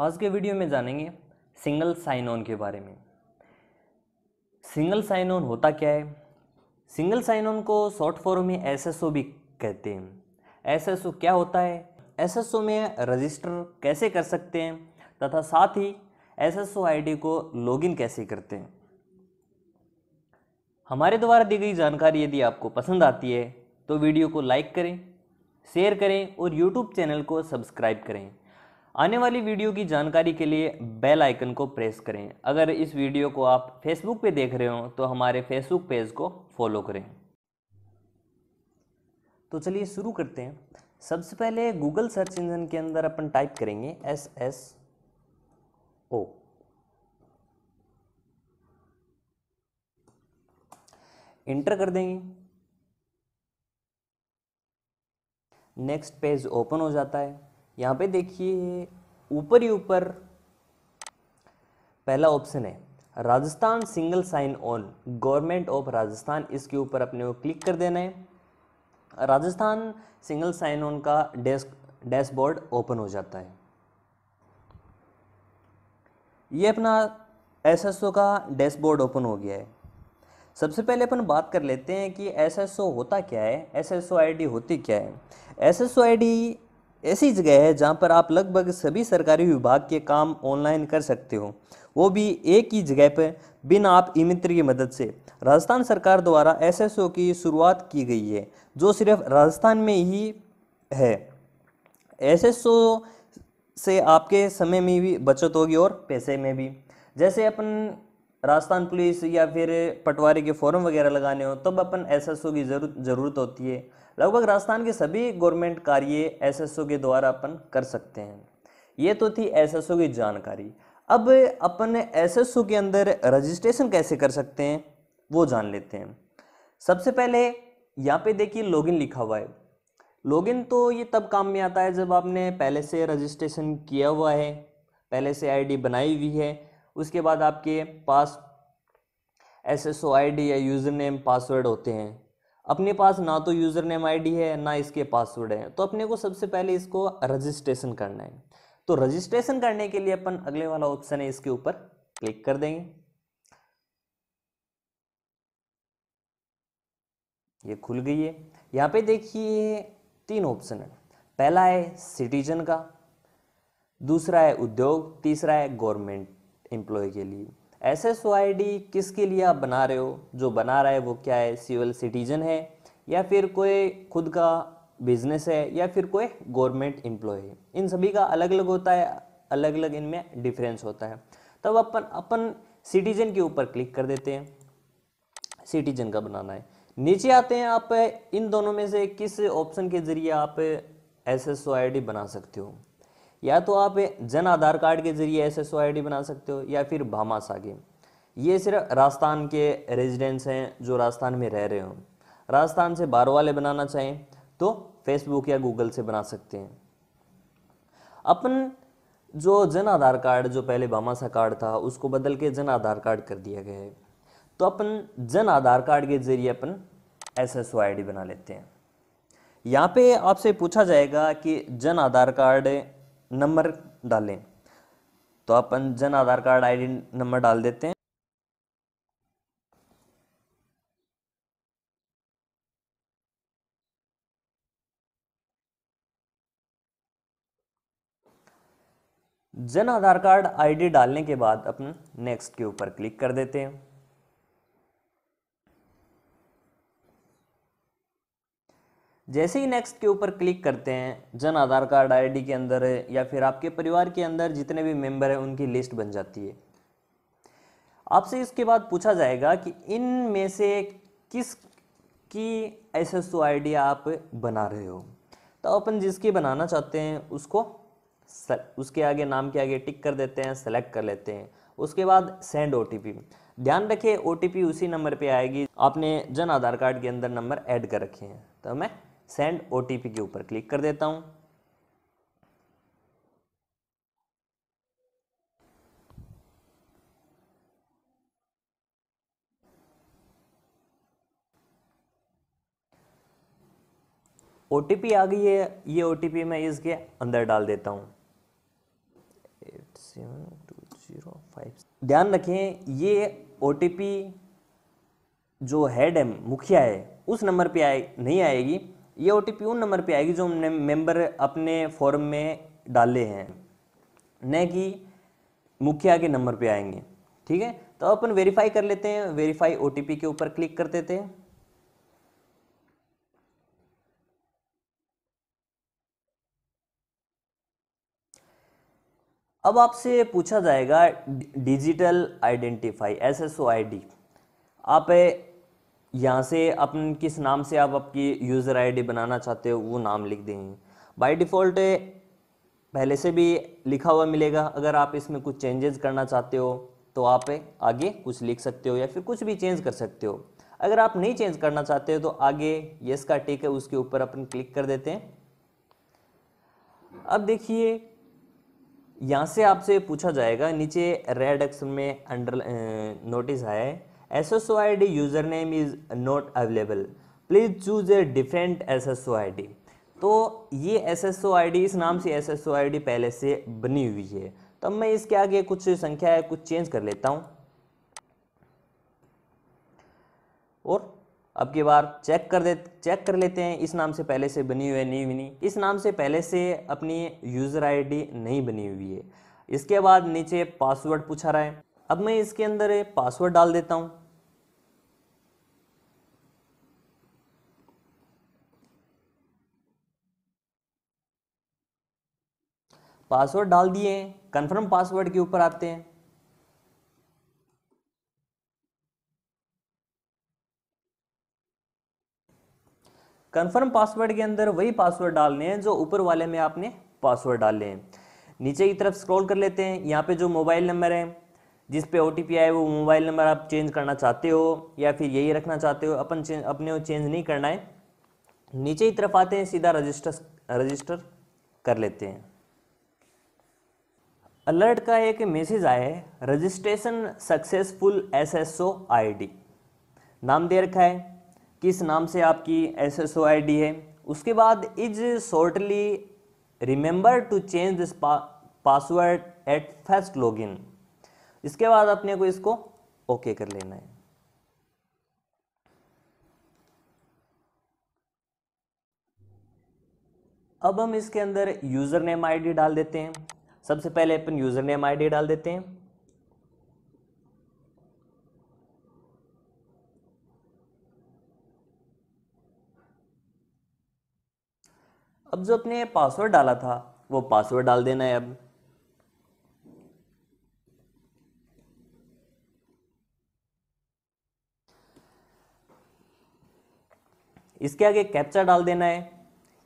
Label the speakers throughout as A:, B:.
A: आज के वीडियो में जानेंगे सिंगल साइन ऑन के बारे में सिंगल साइन ऑन होता क्या है सिंगल साइन ऑन को शॉर्ट फॉर्म में एसएसओ भी कहते हैं एसएसओ क्या होता है एसएसओ में रजिस्टर कैसे कर सकते हैं तथा साथ ही एसएसओ आईडी को लॉगिन कैसे करते हैं हमारे द्वारा दी गई जानकारी यदि आपको पसंद आती है तो वीडियो को लाइक करें शेयर करें और यूट्यूब चैनल को सब्सक्राइब करें आने वाली वीडियो की जानकारी के लिए बेल आइकन को प्रेस करें अगर इस वीडियो को आप फेसबुक पे देख रहे हो तो हमारे फेसबुक पेज को फॉलो करें तो चलिए शुरू करते हैं सबसे पहले गूगल सर्च इंजन के अंदर अपन टाइप करेंगे एस एस ओ इंटर कर देंगे नेक्स्ट पेज ओपन हो जाता है यहाँ पे देखिए ऊपर ही ऊपर पहला ऑप्शन है Rajasthan single sign on government of Rajasthan इसके ऊपर अपने को क्लिक कर देना है राजस्थान सिंगल साइन ऑन का डेस्क डैशबोर्ड ओपन हो जाता है ये अपना एस का डैशबोर्ड ओपन हो गया है सबसे पहले अपन बात कर लेते हैं कि एस होता क्या है एस एस होती क्या है एस एस ऐसी जगह है जहाँ पर आप लगभग सभी सरकारी विभाग के काम ऑनलाइन कर सकते हो वो भी एक ही जगह पर बिना आप ई मित्र की मदद से राजस्थान सरकार द्वारा एसएसओ की शुरुआत की गई है जो सिर्फ राजस्थान में ही है एसएसओ से आपके समय में भी बचत होगी और पैसे में भी जैसे अपन राजस्थान पुलिस या फिर पटवारी के फॉर्म वगैरह लगाने हो तब अपन एसएसओ की जरूरत ज़रूरत होती है लगभग राजस्थान के सभी गवर्नमेंट कार्य एसएसओ के द्वारा अपन कर सकते हैं ये तो थी एसएसओ की जानकारी अब अपन एसएसओ के अंदर रजिस्ट्रेशन कैसे कर सकते हैं वो जान लेते हैं सबसे पहले यहाँ पे देखिए लॉगिन लिखा हुआ है लॉगिन तो ये तब काम में आता है जब आपने पहले से रजिस्ट्रेशन किया हुआ है पहले से आईडी बनाई हुई है उसके बाद आपके पास S S O I D या यूज़र नेम पासवर्ड होते हैं अपने पास ना तो यूज़र नेम आई डी है ना इसके पासवर्ड है तो अपने को सबसे पहले इसको रजिस्ट्रेशन करना है तो रजिस्ट्रेशन करने के लिए अपन अगले वाला ऑप्शन है इसके ऊपर क्लिक कर देंगे ये खुल गई है यहाँ पे देखिए तीन ऑप्शन है पहला है सिटीजन का दूसरा है उद्योग तीसरा है गवर्नमेंट एम्प्लॉय के लिए S S O I D किसके लिए आप बना रहे हो जो बना रहा है वो क्या है सिविल सिटीजन है या फिर कोई खुद का बिजनेस है या फिर कोई गवर्नमेंट एम्प्लॉय है इन सभी का अलग अलग होता है अलग अलग इनमें डिफरेंस होता है तब अपन अपन सिटीजन के ऊपर क्लिक कर देते हैं सिटीजन का बनाना है नीचे आते हैं आप इन दोनों में से किस ऑप्शन के ज़रिए आप S S O I D बना सकते हो या तो आप जन आधार कार्ड के जरिए एस एस बना सकते हो या फिर भामासा के ये सिर्फ राजस्थान के रेजिडेंट्स हैं जो राजस्थान में रह रहे हो राजस्थान से बाहर वाले बनाना चाहें तो फेसबुक या गूगल से बना सकते हैं अपन जो जन आधार कार्ड जो पहले भामासा कार्ड था उसको बदल के जन आधार कार्ड कर दिया गया है तो अपन जन आधार कार्ड के जरिए अपन एस एस बना लेते हैं यहाँ पे आपसे पूछा जाएगा कि जन आधार कार्ड नंबर डालें तो अपन जन आधार कार्ड आईडी नंबर डाल देते हैं जन आधार कार्ड आईडी डालने के बाद अपन नेक्स्ट के ऊपर क्लिक कर देते हैं जैसे ही नेक्स्ट के ऊपर क्लिक करते हैं जन आधार कार्ड आईडी के अंदर या फिर आपके परिवार के अंदर जितने भी मेंबर हैं उनकी लिस्ट बन जाती है आपसे इसके बाद पूछा जाएगा कि इन में से किस की एस एस आप बना रहे हो तो अपन जिसकी बनाना चाहते हैं उसको उसके आगे नाम के आगे टिक कर देते हैं सेलेक्ट कर लेते हैं उसके बाद सेंड ओ ध्यान रखें ओ उसी नंबर पे आएगी आपने जन आधार कार्ड के अंदर नंबर ऐड कर रखे हैं तो मैं सेंड ओ के ऊपर क्लिक कर देता हूँ ओ आ गई है ये ओ मैं इसके अंदर डाल देता हूँ eight seven two zero five ध्यान रखें ये ओ जो हेड है मुखिया है उस नंबर पे आए नहीं आएगी ये ओ उन नंबर पे आएगी जो हमने मेंबर अपने फॉर्म में डाले हैं न कि मुखिया के नंबर पे आएंगे ठीक है तो अपन वेरीफाई कर लेते हैं वेरीफाई ओ के ऊपर क्लिक कर देते हैं अब आपसे पूछा जाएगा digital identify S S O I D आप यहाँ से अपन किस नाम से आप आपकी यूज़र आईडी बनाना चाहते हो वो नाम लिख देंगे बाय डिफ़ॉल्ट पहले से भी लिखा हुआ मिलेगा अगर आप इसमें कुछ चेंजेस करना चाहते हो तो आप आगे कुछ लिख सकते हो या फिर कुछ भी चेंज कर सकते हो अगर आप नहीं चेंज करना चाहते हो तो आगे यस का टिक है उसके ऊपर अपन क्लिक कर देते हैं अब देखिए यहाँ से आपसे पूछा जाएगा नीचे रेड एक्स में अंडर नोटिस आया है SSO ID username is not available. Please choose a different SSO ID. तो ये S S O I D इस नाम से S S O I D पहले से बनी हुई है तो मैं इसके आगे कुछ संख्या है कुछ चेंज कर लेता हूँ और अब की बार चेक कर दे चेक कर लेते हैं इस नाम से पहले से बनी हुई है नहीं बनी इस नाम से पहले से अपनी यूज़र आईडी नहीं बनी हुई है इसके बाद नीचे पासवर्ड पूछा रहा है अब मैं इसके अंदर पासवर्ड डाल देता हूँ पासवर्ड डाल दिए हैं कन्फर्म पासवर्ड के ऊपर आते हैं कन्फर्म पासवर्ड के अंदर वही पासवर्ड डालने हैं जो ऊपर वाले में आपने पासवर्ड डाले हैं नीचे की तरफ स्क्रॉल कर लेते हैं यहाँ पे जो मोबाइल नंबर है जिस पे ओ आए वो मोबाइल नंबर आप चेंज करना चाहते हो या फिर यही रखना चाहते हो अपन चेंज अपने वो चेंज नहीं करना है नीचे की तरफ आते हैं सीधा रजिस्टर रजिस्टर कर लेते हैं अलर्ट का एक मैसेज आया है रजिस्ट्रेशन सक्सेसफुल एसएसओ आईडी नाम दे रखा है किस नाम से आपकी एसएसओ आईडी है उसके बाद is shortly remember to change this password at first login इसके बाद अपने को इसको ओके okay कर लेना है अब हम इसके अंदर यूज़र नेम आईडी डाल देते हैं सबसे पहले अपन यूज़र नेम आईडी डाल देते हैं अब जो अपने पासवर्ड डाला था वो पासवर्ड डाल देना है अब इसके आगे कैप्चा डाल देना है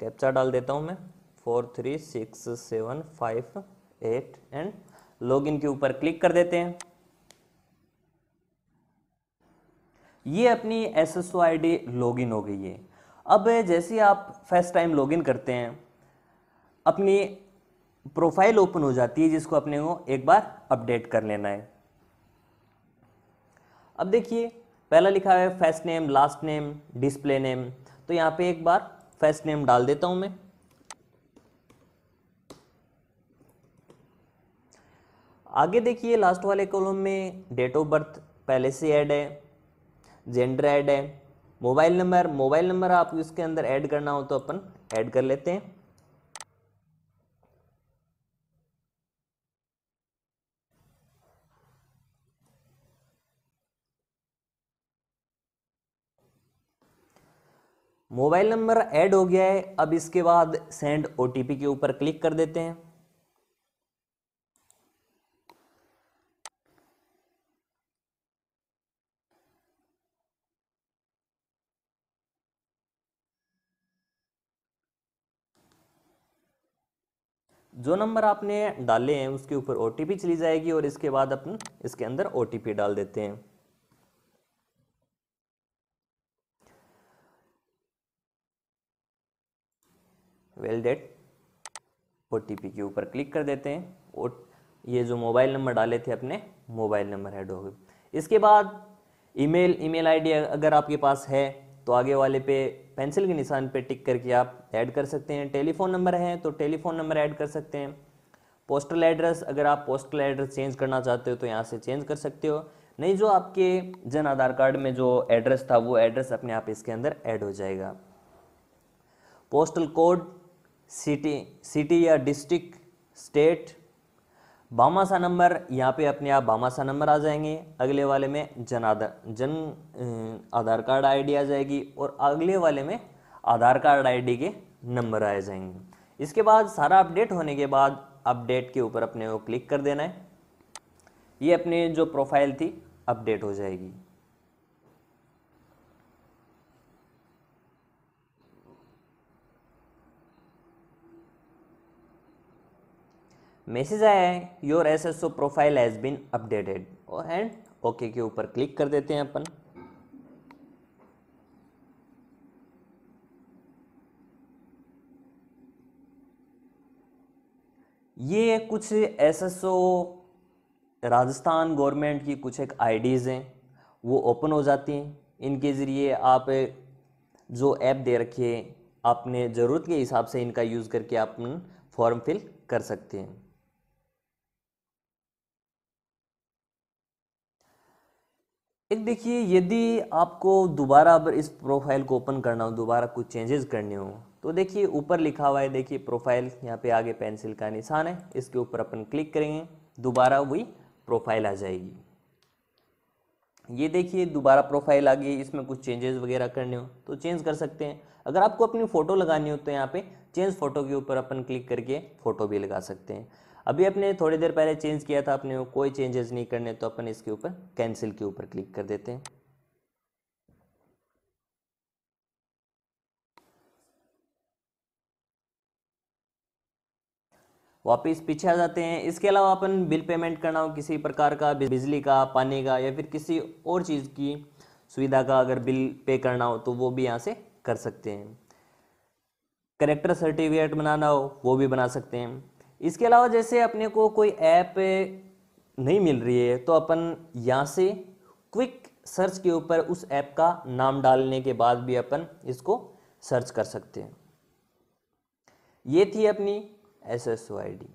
A: कैप्चा डाल देता हूं मैं four three six seven five eight and login के ऊपर क्लिक कर देते हैं ये अपनी S S O I D login हो गई है अब जैसे आप फर्स्ट टाइम लॉगिन करते हैं अपनी प्रोफाइल ओपन हो जाती है जिसको अपने को एक बार अपडेट कर लेना है अब देखिए पहला लिखा है first name last name display name तो यहाँ पे एक बार फर्स्ट नेम डाल देता हूँ मैं आगे देखिए लास्ट वाले कॉलम में डेट ऑफ बर्थ पहले से ऐड है जेंडर ऐड है मोबाइल नंबर मोबाइल नंबर आप इसके अंदर ऐड करना हो तो अपन ऐड कर लेते हैं मोबाइल नंबर ऐड हो गया है अब इसके बाद सेंड ओटीपी के ऊपर क्लिक कर देते हैं जो नंबर आपने डाले हैं उसके ऊपर ओ चली जाएगी और इसके बाद अपन इसके अंदर ओ डाल देते हैं वेल डेट ओ के ऊपर क्लिक कर देते हैं ये जो मोबाइल नंबर डाले थे अपने मोबाइल नंबर ऐड हो गए इसके बाद ईमेल ईमेल आईडी अगर आपके पास है तो आगे वाले पे पेंसिल के निशान पे टिक करके आप ऐड कर सकते हैं टेलीफोन नंबर है तो टेलीफोन नंबर ऐड कर सकते हैं पोस्टल एड्रेस अगर आप पोस्टल एड्रेस चेंज करना चाहते हो तो यहाँ से चेंज कर सकते हो नहीं जो आपके जन आधार कार्ड में जो एड्रेस था वो एड्रेस अपने आप इसके अंदर ऐड हो जाएगा पोस्टल कोड सिटी सिटी या डिस्ट्रिक्ट स्टेट बामासा नंबर यहाँ पे अपने आप बामासा नंबर आ जाएंगे अगले वाले में जन आधार जन आधार कार्ड आईडी आ जाएगी और अगले वाले में आधार कार्ड आईडी के नंबर आ जाएंगे इसके बाद सारा अपडेट होने के बाद अपडेट के ऊपर अपने को क्लिक कर देना है ये अपने जो प्रोफाइल थी अपडेट हो जाएगी मैसेज आया है your S S O profile has been updated and okay के ऊपर क्लिक कर देते हैं अपन ये कुछ S S O Rajasthan government की कुछ एक आईडीज़ हैं वो ओपन हो जाती हैं इनके ज़रिए आप जो ऐप दे रखी है आपने ज़रूरत के हिसाब से इनका यूज़ करके आप फॉर्म फिल कर सकते हैं एक देखिए यदि आपको दोबारा अगर इस प्रोफाइल को ओपन करना हो दोबारा कुछ चेंजेस करने हो तो देखिए ऊपर लिखा हुआ है देखिए प्रोफाइल यहाँ पे आगे पेंसिल का निशान है इसके ऊपर अपन क्लिक करेंगे दोबारा वही प्रोफाइल आ जाएगी ये देखिए दोबारा प्रोफाइल आ गई इसमें कुछ चेंजेस वगैरह करने हो तो चेंज कर सकते हैं अगर आपको अपनी फ़ोटो लगानी हो तो यहाँ पे चेंज फ़ोटो के ऊपर अपन क्लिक करके फ़ोटो भी लगा सकते हैं अभी अपने थोड़ी देर पहले चेंज किया था अपने कोई चेंजेस नहीं करने तो अपन इसके ऊपर कैंसिल के ऊपर क्लिक कर देते हैं वापिस पीछे आ जाते हैं इसके अलावा अपन बिल पेमेंट करना हो किसी प्रकार का बिजली का पानी का या फिर किसी और चीज़ की सुविधा का अगर बिल पे करना हो तो वो भी यहाँ से कर सकते हैं करेक्टर सर्टिफिकेट बनाना हो वो भी बना सकते हैं इसके अलावा जैसे अपने को कोई ऐप नहीं मिल रही है तो अपन यहाँ से क्विक सर्च के ऊपर उस ऐप का नाम डालने के बाद भी अपन इसको सर्च कर सकते हैं ये थी अपनी S S O I D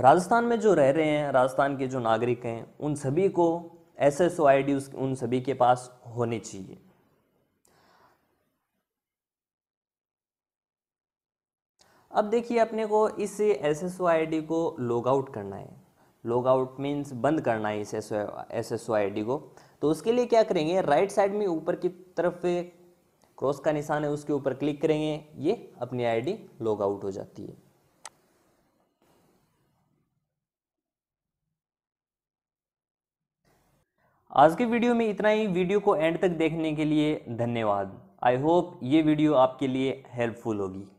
A: Rajasthan में जो रह रहे हैं राजस्थान के जो नागरिक हैं उन सभी को S S O I D उन सभी के पास होनी चाहिए अब देखिए अपने को इस S S O I D को लॉग आउट करना है लॉग आउट मीन्स बंद करना है इस S S O I D को तो उसके लिए क्या करेंगे राइट साइड में ऊपर की तरफ क्रॉस का निशान है उसके ऊपर क्लिक करेंगे ये अपनी आईडी लॉग आउट हो जाती है आज के वीडियो में इतना ही वीडियो को एंड तक देखने के लिए धन्यवाद आई होप ये वीडियो आपके लिए हेल्पफुल होगी